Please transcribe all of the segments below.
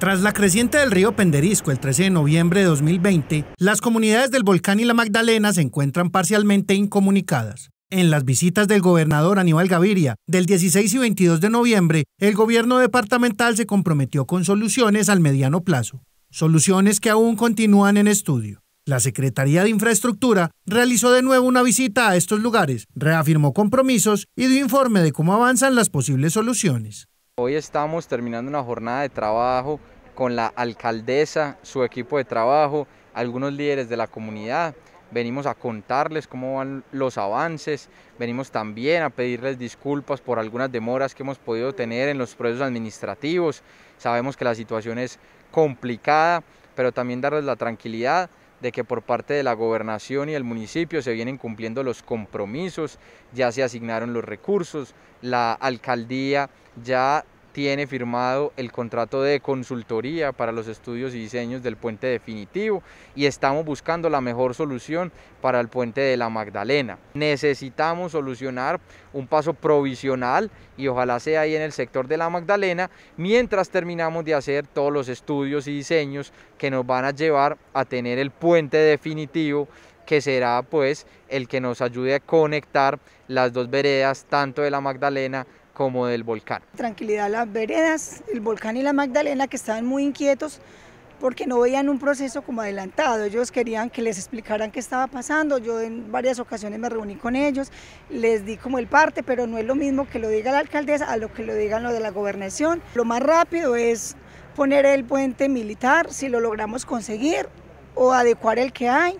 Tras la creciente del río Penderisco el 13 de noviembre de 2020, las comunidades del Volcán y la Magdalena se encuentran parcialmente incomunicadas. En las visitas del gobernador Aníbal Gaviria del 16 y 22 de noviembre, el gobierno departamental se comprometió con soluciones al mediano plazo, soluciones que aún continúan en estudio. La Secretaría de Infraestructura realizó de nuevo una visita a estos lugares, reafirmó compromisos y dio informe de cómo avanzan las posibles soluciones. Hoy estamos terminando una jornada de trabajo con la alcaldesa, su equipo de trabajo, algunos líderes de la comunidad. Venimos a contarles cómo van los avances, venimos también a pedirles disculpas por algunas demoras que hemos podido tener en los procesos administrativos. Sabemos que la situación es complicada, pero también darles la tranquilidad de que por parte de la gobernación y el municipio se vienen cumpliendo los compromisos, ya se asignaron los recursos, la alcaldía ya tiene firmado el contrato de consultoría para los estudios y diseños del puente definitivo y estamos buscando la mejor solución para el puente de la Magdalena. Necesitamos solucionar un paso provisional y ojalá sea ahí en el sector de la Magdalena mientras terminamos de hacer todos los estudios y diseños que nos van a llevar a tener el puente definitivo que será pues el que nos ayude a conectar las dos veredas tanto de la Magdalena como del volcán. Tranquilidad las veredas, el volcán y la Magdalena que estaban muy inquietos porque no veían un proceso como adelantado, ellos querían que les explicaran qué estaba pasando, yo en varias ocasiones me reuní con ellos, les di como el parte, pero no es lo mismo que lo diga la alcaldesa a lo que lo digan lo de la gobernación. Lo más rápido es poner el puente militar, si lo logramos conseguir, o adecuar el que hay,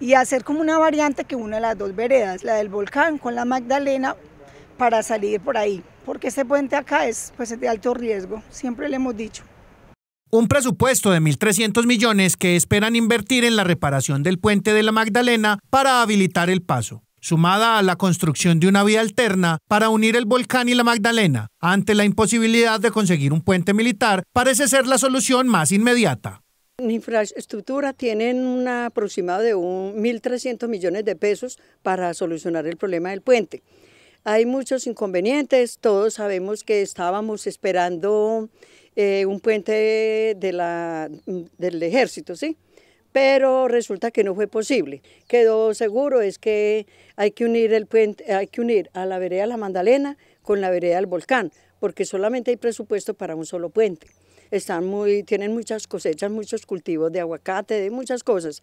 y hacer como una variante que una las dos veredas, la del volcán con la Magdalena, para salir por ahí porque ese puente acá es pues, de alto riesgo, siempre le hemos dicho. Un presupuesto de 1.300 millones que esperan invertir en la reparación del puente de la Magdalena para habilitar el paso, sumada a la construcción de una vía alterna para unir el volcán y la Magdalena, ante la imposibilidad de conseguir un puente militar, parece ser la solución más inmediata. En infraestructura tienen aproximadamente aproximado de 1.300 millones de pesos para solucionar el problema del puente. Hay muchos inconvenientes, todos sabemos que estábamos esperando eh, un puente de la, mm, del ejército, ¿sí? Pero resulta que no fue posible. Quedó seguro es que hay que unir el puente, hay que unir a la vereda La Mandalena con la vereda del Volcán, porque solamente hay presupuesto para un solo puente están muy, tienen muchas cosechas, muchos cultivos de aguacate, de muchas cosas.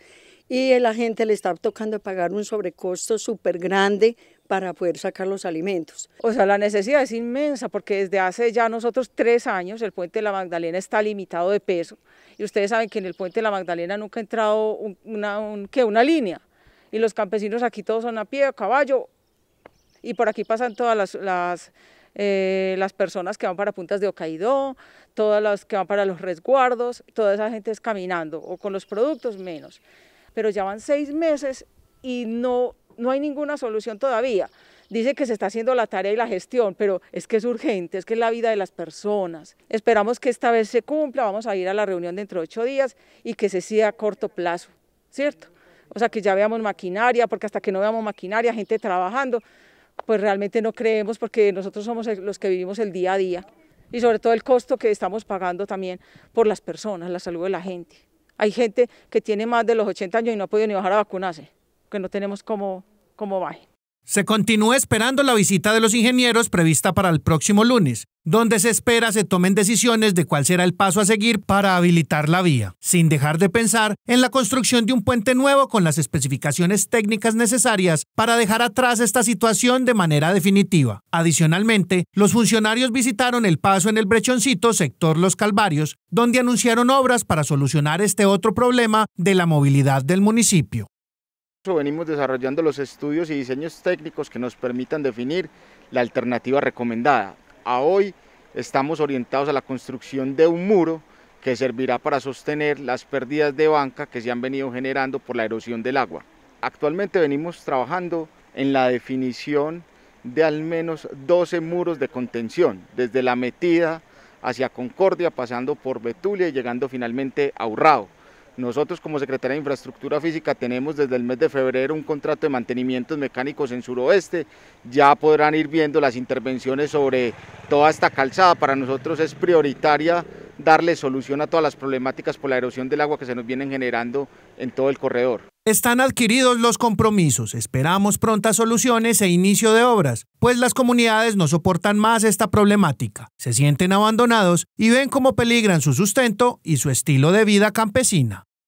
Y la gente le está tocando pagar un sobrecosto súper grande para poder sacar los alimentos. O sea, la necesidad es inmensa porque desde hace ya nosotros tres años el puente de la Magdalena está limitado de peso y ustedes saben que en el puente de la Magdalena nunca ha entrado una, línea y los campesinos aquí todos son a pie, a caballo y por aquí pasan todas las, las eh, las personas que van para Puntas de Ocaidó, todas las que van para los resguardos, toda esa gente es caminando, o con los productos menos. Pero ya van seis meses y no no hay ninguna solución todavía. Dice que se está haciendo la tarea y la gestión, pero es que es urgente, es que es la vida de las personas. Esperamos que esta vez se cumpla, vamos a ir a la reunión dentro de ocho días y que se siga a corto plazo, ¿cierto? O sea, que ya veamos maquinaria, porque hasta que no veamos maquinaria, gente trabajando, pues realmente no creemos porque nosotros somos los que vivimos el día a día y sobre todo el costo que estamos pagando también por las personas, la salud de la gente. Hay gente que tiene más de los 80 años y no ha podido ni bajar a vacunarse que no tenemos cómo, cómo Se continúa esperando la visita de los ingenieros prevista para el próximo lunes, donde se espera se tomen decisiones de cuál será el paso a seguir para habilitar la vía, sin dejar de pensar en la construcción de un puente nuevo con las especificaciones técnicas necesarias para dejar atrás esta situación de manera definitiva. Adicionalmente, los funcionarios visitaron el paso en el brechoncito sector Los Calvarios, donde anunciaron obras para solucionar este otro problema de la movilidad del municipio. Venimos desarrollando los estudios y diseños técnicos que nos permitan definir la alternativa recomendada. A hoy estamos orientados a la construcción de un muro que servirá para sostener las pérdidas de banca que se han venido generando por la erosión del agua. Actualmente venimos trabajando en la definición de al menos 12 muros de contención, desde la metida hacia Concordia, pasando por Betulia y llegando finalmente a Urrao. Nosotros como Secretaría de Infraestructura Física tenemos desde el mes de febrero un contrato de mantenimientos mecánicos en suroeste. Ya podrán ir viendo las intervenciones sobre toda esta calzada. Para nosotros es prioritaria darle solución a todas las problemáticas por la erosión del agua que se nos vienen generando en todo el corredor. Están adquiridos los compromisos, esperamos prontas soluciones e inicio de obras, pues las comunidades no soportan más esta problemática, se sienten abandonados y ven cómo peligran su sustento y su estilo de vida campesina.